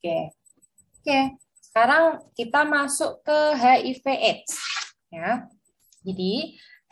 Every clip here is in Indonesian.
Oke. Oke. Sekarang kita masuk ke HIV AIDS ya. Jadi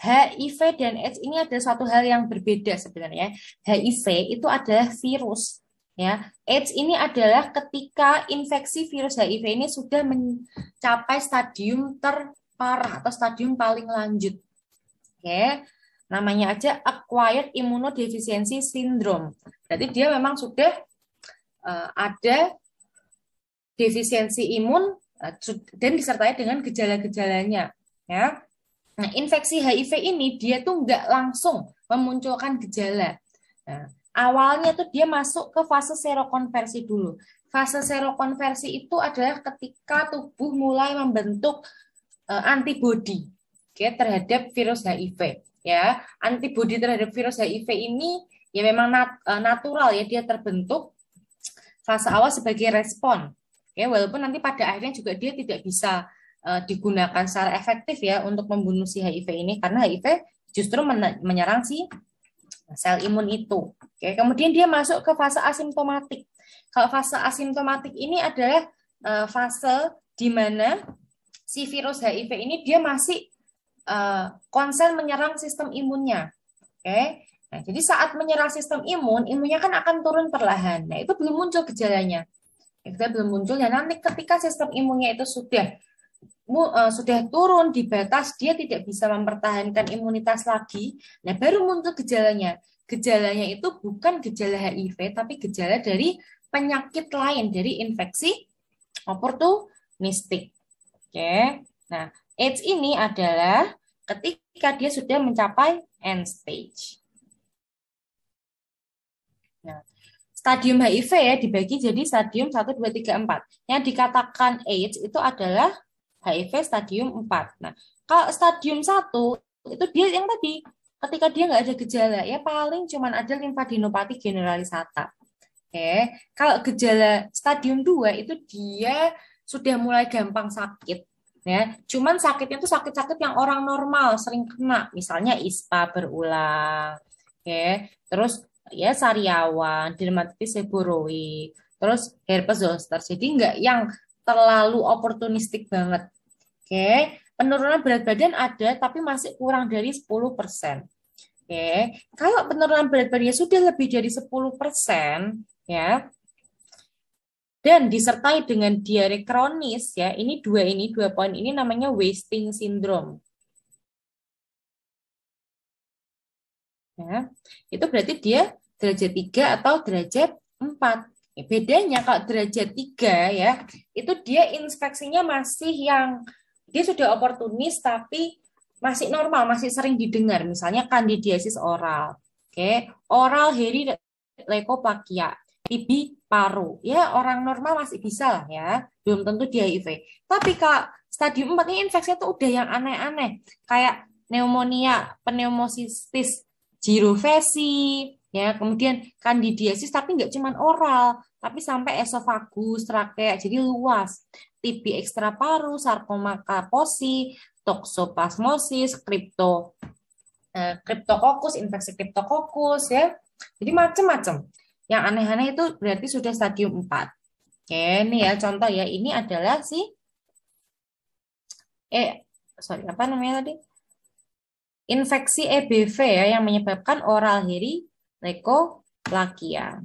HIV dan AIDS ini ada satu hal yang berbeda sebenarnya. HIV itu adalah virus ya. AIDS ini adalah ketika infeksi virus HIV ini sudah mencapai stadium terparah atau stadium paling lanjut. Oke. Namanya aja acquired immunodeficiency syndrome. Jadi dia memang sudah eh, ada defisiensi imun eh, dan disertai dengan gejala-gejalanya ya. Nah, infeksi HIV ini dia tuh nggak langsung memunculkan gejala. Nah, awalnya tuh dia masuk ke fase serokonversi dulu. Fase serokonversi itu adalah ketika tubuh mulai membentuk eh, antibody okay, terhadap virus HIV ya. Antibodi terhadap virus HIV ini ya memang eh, natural ya dia terbentuk fase awal sebagai respon ya walaupun nanti pada akhirnya juga dia tidak bisa uh, digunakan secara efektif ya untuk membunuh si HIV ini karena HIV justru men menyerang si sel imun itu. Oke, kemudian dia masuk ke fase asimptomatik. Kalau fase asimptomatik ini adalah uh, fase di mana si virus HIV ini dia masih uh, konsen menyerang sistem imunnya. Oke. Nah, jadi saat menyerang sistem imun, imunnya kan akan turun perlahan. Nah, itu belum muncul gejalanya itu belum muncul ya nanti ketika sistem imunnya itu sudah e, sudah turun di batas dia tidak bisa mempertahankan imunitas lagi. Nah, baru muncul gejalanya. Gejalanya itu bukan gejala HIV tapi gejala dari penyakit lain dari infeksi oportunistik. Oke. Nah, AIDS ini adalah ketika dia sudah mencapai end stage. Nah, stadium HIV ya dibagi jadi stadium 1, 2, 3, 4. Yang dikatakan AIDS itu adalah HIV stadium 4. Nah, kalau stadium 1 itu dia yang tadi ketika dia nggak ada gejala ya paling cuman ada limfadenopati generalisata. Oke, kalau gejala stadium 2 itu dia sudah mulai gampang sakit ya. Cuman sakitnya itu sakit-sakit yang orang normal sering kena, misalnya ISPA berulang. Oke, terus ya sariawan, dermatitis seboroid, terus herpes zoster. Jadi nggak yang terlalu oportunistik banget. Oke, penurunan berat badan ada tapi masih kurang dari 10%. Oke, kalau penurunan berat badannya sudah lebih dari 10% ya. Dan disertai dengan diare kronis ya, ini dua ini dua poin ini namanya wasting syndrome. ya itu berarti dia derajat 3 atau derajat 4 ya, bedanya kalau derajat 3 ya itu dia inspeksinya masih yang dia sudah oportunis tapi masih normal masih sering didengar misalnya kandidiasis oral oke okay. oral heri leukopakia TB paru ya orang normal masih bisa lah ya belum tentu dia HIV tapi kalau stadium 4 ini infeksinya tuh udah yang aneh-aneh kayak pneumonia pneumositis girofesi, ya kemudian kandidiasis tapi nggak cuma oral, tapi sampai esofagus, trakea, jadi luas. tipi ekstra paru, sarkoma kaposi, toksoplasmosis, kripto eh, kriptokokus, infeksi kriptokokus ya. Jadi macam-macam. Yang aneh-aneh itu berarti sudah stadium 4. Oke, ini ya contoh ya. Ini adalah si eh sorry apa namanya tadi? infeksi EBV ya yang menyebabkan oral heri lekolakia.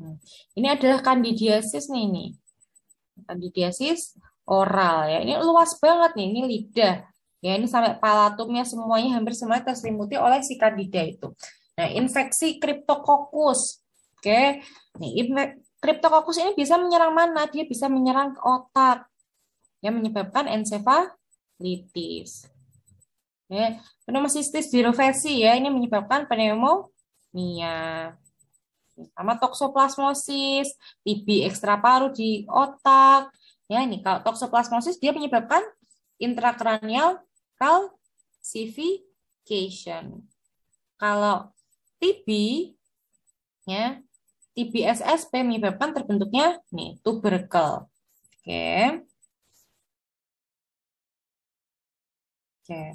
Hmm. Ini adalah kandidiasis nih ini. Kandidiasis oral ya. Ini luas banget nih, ini lidah. Ya, ini sampai palatumnya semuanya hampir semuanya terselimuti oleh si kandida itu. Nah, infeksi kriptokokus. Oke. Nih, Cryptococcus ini bisa menyerang mana? Dia bisa menyerang otak, yang menyebabkan encephalitis. Oke, pneumocystis birofesi ya, ini menyebabkan pneumonia. Sama toksoplasmosis, TB paru di otak. Ya, ini kalau toksoplasmosis dia menyebabkan intrakranial calcification. Kalau TB ya, TBSSP menyebabkan terbentuknya nih tuberkel. Oke. Oke.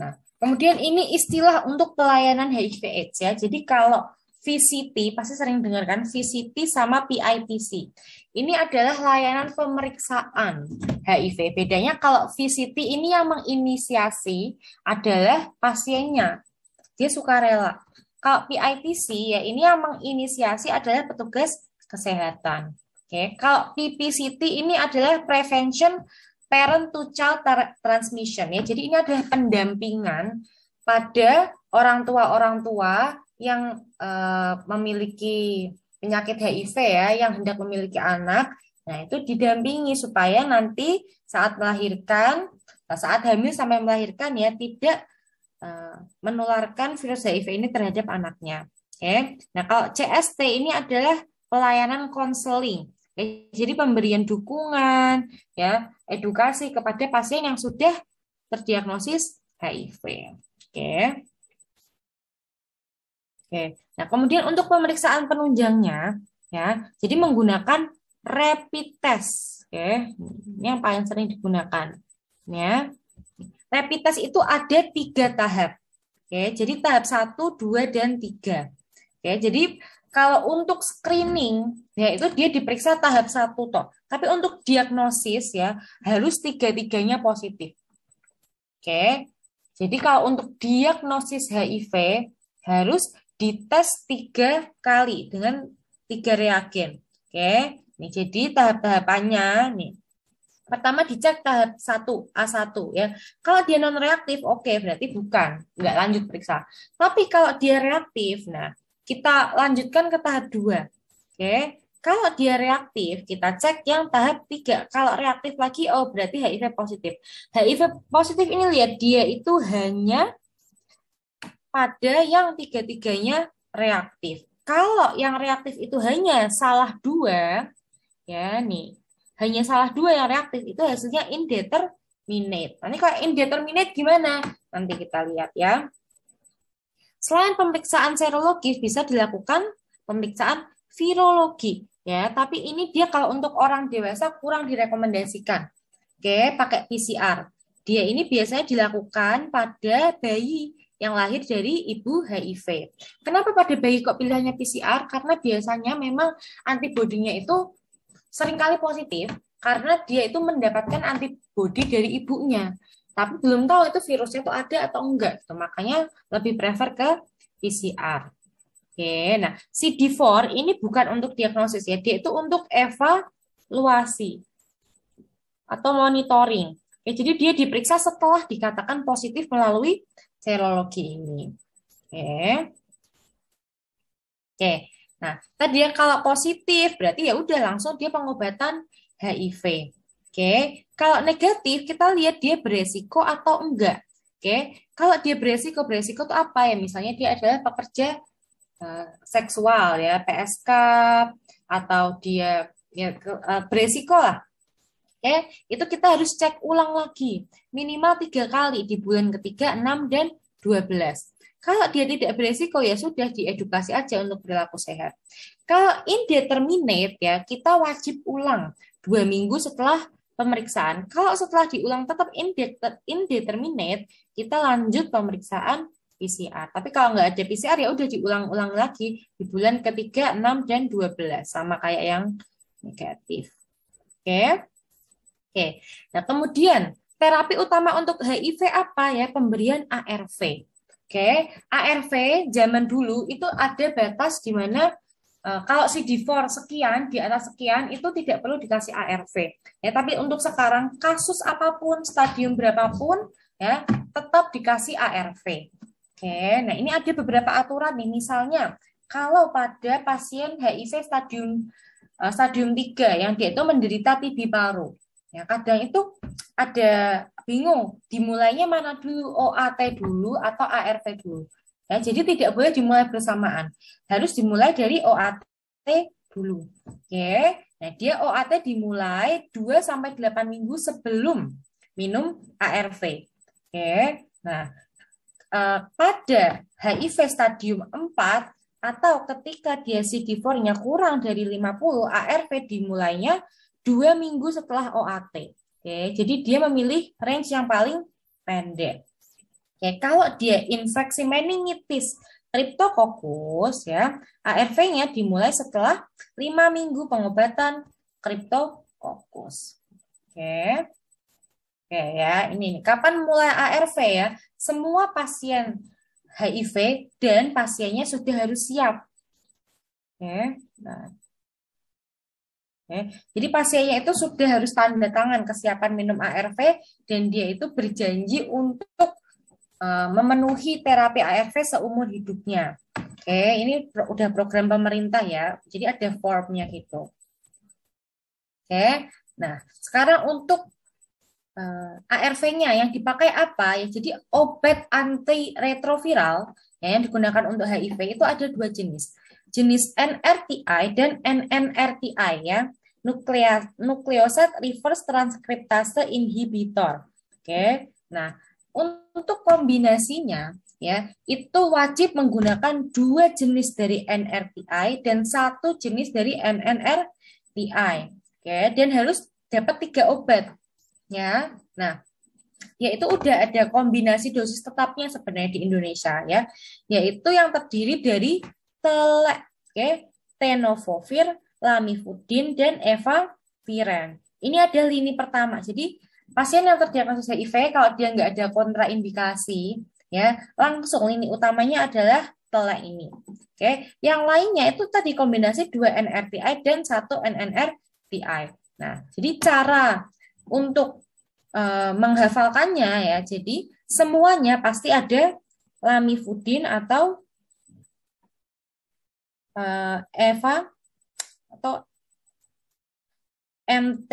Nah, kemudian ini istilah untuk pelayanan HIV AIDS ya. Jadi kalau VCT pasti sering dengar kan VCT sama PITC. Ini adalah layanan pemeriksaan HIV. Bedanya kalau VCT ini yang menginisiasi adalah pasiennya. Dia suka rela. Kalau PITC ya ini yang menginisiasi adalah petugas kesehatan. Oke, kalau PPCT ini adalah prevention parent to child transmission ya. Jadi ini adalah pendampingan pada orang tua orang tua yang uh, memiliki penyakit HIV ya, yang hendak memiliki anak. Nah, itu didampingi supaya nanti saat melahirkan, nah, saat hamil sampai melahirkan ya tidak uh, menularkan virus HIV ini terhadap anaknya. Oke. Okay. Nah, kalau CST ini adalah pelayanan konseling. Eh, jadi pemberian dukungan, ya, edukasi kepada pasien yang sudah terdiagnosis HIV. Oke. Oke. Nah, kemudian untuk pemeriksaan penunjangnya, ya, jadi menggunakan rapid test, oke, ini yang paling sering digunakan, ya. Rapid test itu ada tiga tahap, oke. Jadi tahap satu, dua dan tiga. Oke, jadi kalau untuk screening, ya itu dia diperiksa tahap satu toh. Tapi untuk diagnosis ya harus tiga-tiganya positif. Oke. Jadi kalau untuk diagnosis HIV harus dites tiga kali dengan tiga reagen. Oke. Nih, jadi tahap-tahapannya nih pertama dicek tahap satu A1 ya. Kalau dia non reaktif oke okay, berarti bukan, nggak lanjut periksa. Tapi kalau dia reaktif nah kita lanjutkan ke tahap 2. Oke. Kalau dia reaktif, kita cek yang tahap 3. Kalau reaktif lagi, oh berarti HIV positif. HIV positif ini lihat, dia itu hanya pada yang tiga-tiganya reaktif. Kalau yang reaktif itu hanya salah dua, ya nih, hanya salah dua yang reaktif, itu hasilnya indeterminate. Nanti kalau indeterminate gimana? Nanti kita lihat ya. Selain pemeriksaan serologis bisa dilakukan pemeriksaan virologi ya, tapi ini dia kalau untuk orang dewasa kurang direkomendasikan. Oke, pakai PCR. Dia ini biasanya dilakukan pada bayi yang lahir dari ibu HIV. Kenapa pada bayi kok pilihannya PCR? Karena biasanya memang antibodinya itu seringkali positif karena dia itu mendapatkan antibodi dari ibunya tapi belum tahu itu virusnya itu ada atau enggak gitu. Makanya lebih prefer ke PCR. Oke, nah CD4 ini bukan untuk diagnosis ya, dia itu untuk evaluasi atau monitoring. Oke, jadi dia diperiksa setelah dikatakan positif melalui serologi ini. Oke. Oke. Nah, tadi kalau positif berarti ya udah langsung dia pengobatan HIV. Oke, kalau negatif kita lihat dia beresiko atau enggak. Oke, kalau dia beresiko, beresiko itu apa ya? Misalnya dia adalah pekerja uh, seksual ya, PSK atau dia ya uh, beresiko lah. Oke, itu kita harus cek ulang lagi minimal tiga kali di bulan ketiga, enam dan dua belas. Kalau dia tidak beresiko ya sudah diedukasi aja untuk perilaku sehat. Kalau indeterminate ya kita wajib ulang dua minggu setelah pemeriksaan. Kalau setelah diulang tetap indeterminate, kita lanjut pemeriksaan PCR. Tapi kalau nggak ada PCR ya udah diulang-ulang lagi di bulan ketiga, enam dan dua belas Sama kayak yang negatif. Oke. Oke. Nah, kemudian terapi utama untuk HIV apa ya? Pemberian ARV. Oke, ARV zaman dulu itu ada batas di mana Eh, kalau CD4 sekian di atas sekian itu tidak perlu dikasih ARV. Ya, tapi untuk sekarang kasus apapun, stadium berapapun ya, tetap dikasih ARV. Oke, nah ini ada beberapa aturan nih misalnya kalau pada pasien HIV stadium eh, stadium 3 yang dia itu menderita TB paru. Ya, kadang itu ada bingung dimulainya mana dulu OAT dulu atau ARV dulu. Ya, jadi tidak boleh dimulai bersamaan. Harus dimulai dari OAT dulu. Oke. Nah, dia OAT dimulai 2 sampai 8 minggu sebelum minum ARV. Oke. Nah, eh, pada HIV stadium 4 atau ketika dia CD4-nya kurang dari 50, ARV dimulainya 2 minggu setelah OAT. Oke, jadi dia memilih range yang paling pendek. Oke, kalau dia infeksi meningitis kriptokokus ya, ARV-nya dimulai setelah 5 minggu pengobatan kriptokokus. Oke. Oke ya, ini kapan mulai ARV ya? Semua pasien HIV dan pasiennya sudah harus siap. Oke. Nah, Oke. Jadi pasiennya itu sudah harus tanda tangan kesiapan minum ARV dan dia itu berjanji untuk Eh, memenuhi terapi ARV seumur hidupnya. Oke, ini udah program pemerintah ya. Jadi ada formnya gitu. Oke, nah sekarang untuk uh, eh, ARV-nya yang dipakai apa? Ya, jadi obat antiretroviral ya, yang digunakan untuk HIV itu ada dua jenis. Jenis NRTI dan NNRTI ya. Nukleoset reverse transcriptase inhibitor. Oke. Nah, untuk kombinasinya ya itu wajib menggunakan dua jenis dari NRTI dan satu jenis dari MNRTI. Oke, dan harus dapat tiga obat. Ya. Nah, yaitu udah ada kombinasi dosis tetapnya sebenarnya di Indonesia ya, yaitu yang terdiri dari telek, oke, okay, tenofovir, lamivudin dan evaviren. Ini ada lini pertama. Jadi pasien yang terdiagnosis HIV kalau dia nggak ada kontraindikasi ya langsung ini utamanya adalah telak ini. Oke, yang lainnya itu tadi kombinasi dua NRTI dan satu NNRTI. Nah, jadi cara untuk e, menghafalkannya ya, jadi semuanya pasti ada lamivudin atau e, Eva atau M3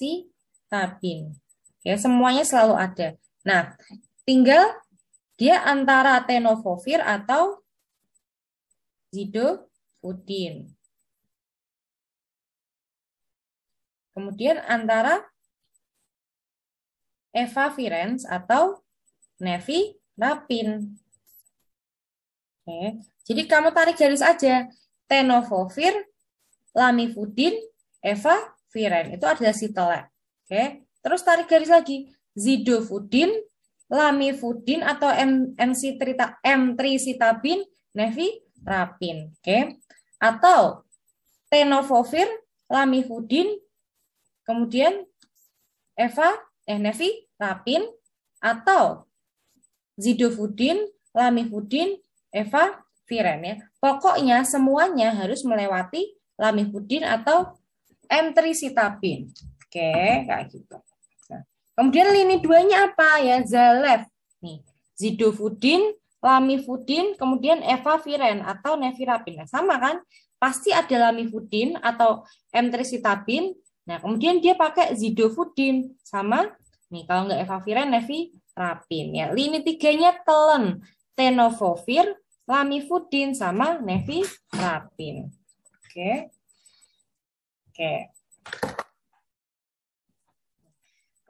si tabin. Ya, semuanya selalu ada. Nah, tinggal dia antara tenofovir atau zidovudin, Kemudian antara evavirens atau nevirapin. Oke. Jadi kamu tarik garis aja. Tenofovir, lamivudin, eva Viren. Itu adalah si telek. Oke. Terus tarik garis lagi. Zidofudin, Lamifudin atau M MC trita, M trisitabin, Nevirapin. Oke. Atau tenofovir, Lamifudin, kemudian Eva eh rapin atau Zidofudin, Lamifudin, Eva Viren ya. Pokoknya semuanya harus melewati Lamifudin atau entrisitapin. Oke, kayak gitu. Nah, kemudian lini duanya apa ya? Zalef. Nih, zidofudin, lamivudin, kemudian evaviren atau nevirapin. Nah, sama kan? Pasti ada lamivudin atau emtrisitabin. Nah, kemudian dia pakai zidofudin sama nih kalau nggak evaviren nevirapin ya. Lini tiganya telen, tenofovir, lamivudin sama nevirapin. Oke. Oke.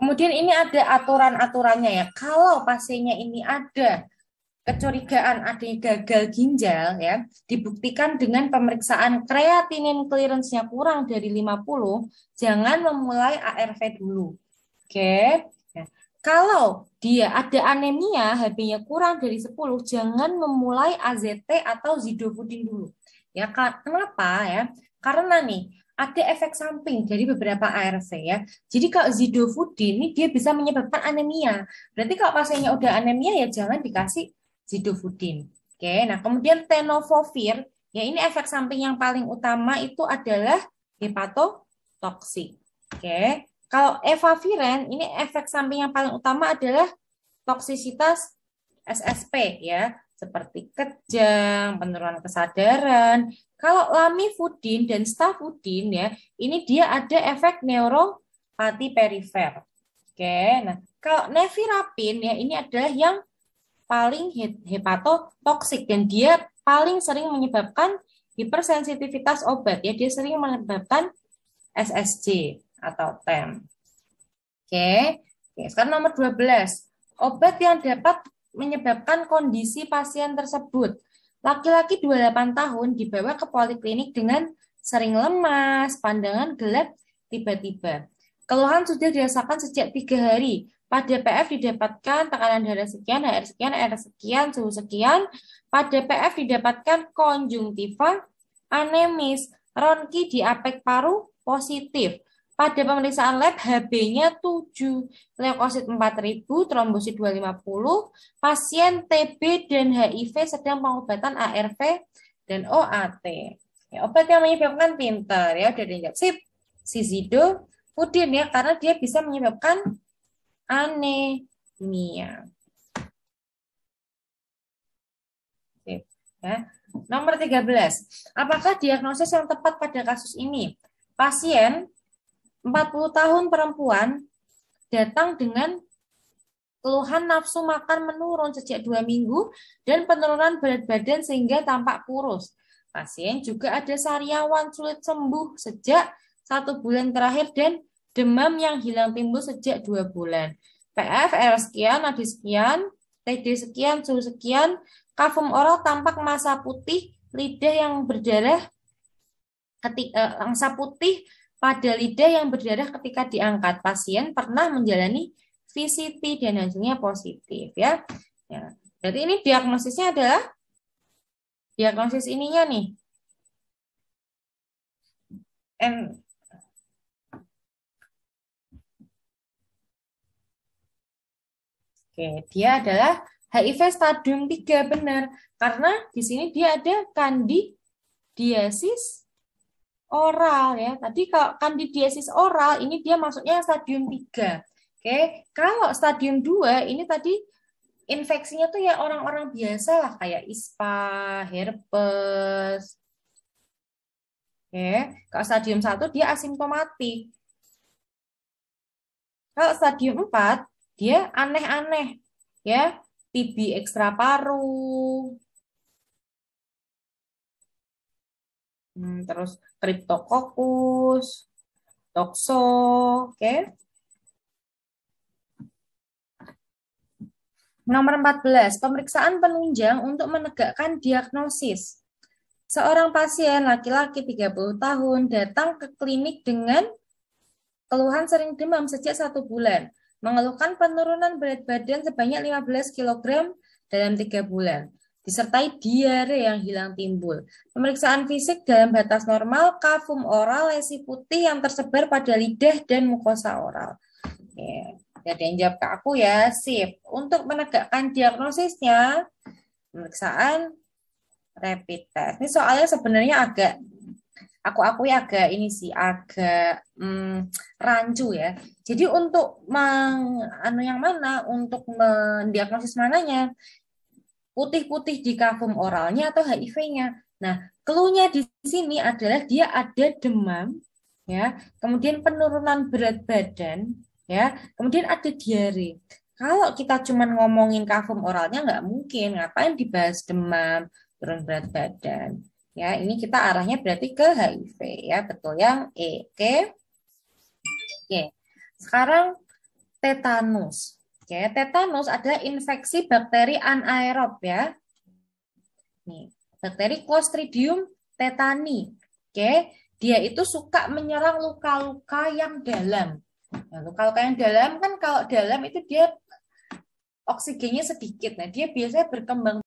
Kemudian ini ada aturan-aturannya ya. Kalau pasiennya ini ada kecurigaan ada gagal ginjal ya, dibuktikan dengan pemeriksaan kreatinin clearance-nya kurang dari 50, jangan memulai ARV dulu. Oke. Nah, kalau dia ada anemia HB-nya kurang dari 10, jangan memulai AZT atau zidovudin dulu. Ya, kenapa ya? Karena nih ada efek samping dari beberapa ARV ya. Jadi kalau zidovudin ini dia bisa menyebabkan anemia. Berarti kalau pasiennya udah anemia ya jangan dikasih zidovudin. Oke, nah kemudian tenofovir ya ini efek samping yang paling utama itu adalah hepatotoksik. Oke. Kalau evaviren ini efek samping yang paling utama adalah toksisitas SSP ya, seperti kejang, penurunan kesadaran, kalau lamivudin dan stafudin ya, ini dia ada efek neuropati perifer. Oke, nah kalau nevirapin ya ini adalah yang paling hepatotoksik dan dia paling sering menyebabkan hipersensitivitas obat ya, dia sering menyebabkan SSC atau TEM. Oke. Oke, sekarang nomor 12. Obat yang dapat menyebabkan kondisi pasien tersebut Laki-laki 28 tahun dibawa ke poliklinik dengan sering lemas, pandangan gelap tiba-tiba. Keluhan sudah dirasakan sejak tiga hari. Pada PF didapatkan tekanan darah sekian, HR sekian, R sekian, suhu sekian. Pada PF didapatkan konjungtiva, anemis, ronki di apek paru positif. Pada pemeriksaan lab HB-nya 7, leukosit 4000, trombosit 250, pasien TB dan HIV sedang pengobatan ARV dan OAT. Ya, obat yang menyebabkan pinter ya udah diinjak sip sizido pudin ya karena dia bisa menyebabkan anemia. Sip, ya. Nomor 13. Apakah diagnosis yang tepat pada kasus ini? Pasien 40 tahun perempuan datang dengan keluhan nafsu makan menurun sejak dua minggu dan penurunan berat badan sehingga tampak kurus. Pasien juga ada sariawan sulit sembuh sejak satu bulan terakhir dan demam yang hilang timbul sejak dua bulan. PF, R sekian, nadi sekian, TD sekian, suhu sekian, kafum oral tampak masa putih, lidah yang berdarah, ketika, eh, putih, pada lidah yang berdarah ketika diangkat. Pasien pernah menjalani VCT dan hasilnya positif ya. ya. Berarti ini diagnosisnya adalah diagnosis ininya nih. M Oke, dia adalah HIV stadium 3 benar karena di sini dia ada kandidiasis oral ya. Tadi kalau kandidiasis oral ini dia masuknya stadium 3. Oke, kalau stadium 2 ini tadi infeksinya tuh ya orang-orang biasa lah kayak ispa, herpes. oke? kalau stadium 1 dia asimptomatik. Kalau stadium 4 dia aneh-aneh ya, TB ekstra paru, Hmm, terus Cryptococcus, Toxo, oke. Okay. Nomor 14, pemeriksaan penunjang untuk menegakkan diagnosis. Seorang pasien laki-laki 30 tahun datang ke klinik dengan keluhan sering demam sejak satu bulan, mengeluhkan penurunan berat badan sebanyak 15 kg dalam tiga bulan disertai diare yang hilang timbul. Pemeriksaan fisik dalam batas normal, kafum oral, lesi putih yang tersebar pada lidah dan mukosa oral. Oke, jadi yang jawab ke aku ya, sip. Untuk menegakkan diagnosisnya, pemeriksaan rapid test. Ini soalnya sebenarnya agak aku akui agak ini sih agak hmm, rancu ya. Jadi untuk meng, anu yang mana untuk mendiagnosis mananya putih-putih di kafum oralnya atau HIV-nya. Nah, keluhnya di sini adalah dia ada demam, ya, kemudian penurunan berat badan, ya, kemudian ada diare. Kalau kita cuma ngomongin kafum oralnya nggak mungkin, ngapain dibahas demam, turun berat badan. Ya, ini kita arahnya berarti ke HIV ya, betul yang E. Oke. Oke. Sekarang tetanus. Oke, tetanus ada infeksi bakteri anaerob ya. Nih, bakteri Clostridium tetani. Oke, dia itu suka menyerang luka-luka yang dalam. luka nah, luka-luka yang dalam kan kalau dalam itu dia oksigennya sedikit. Nah, dia biasanya berkembang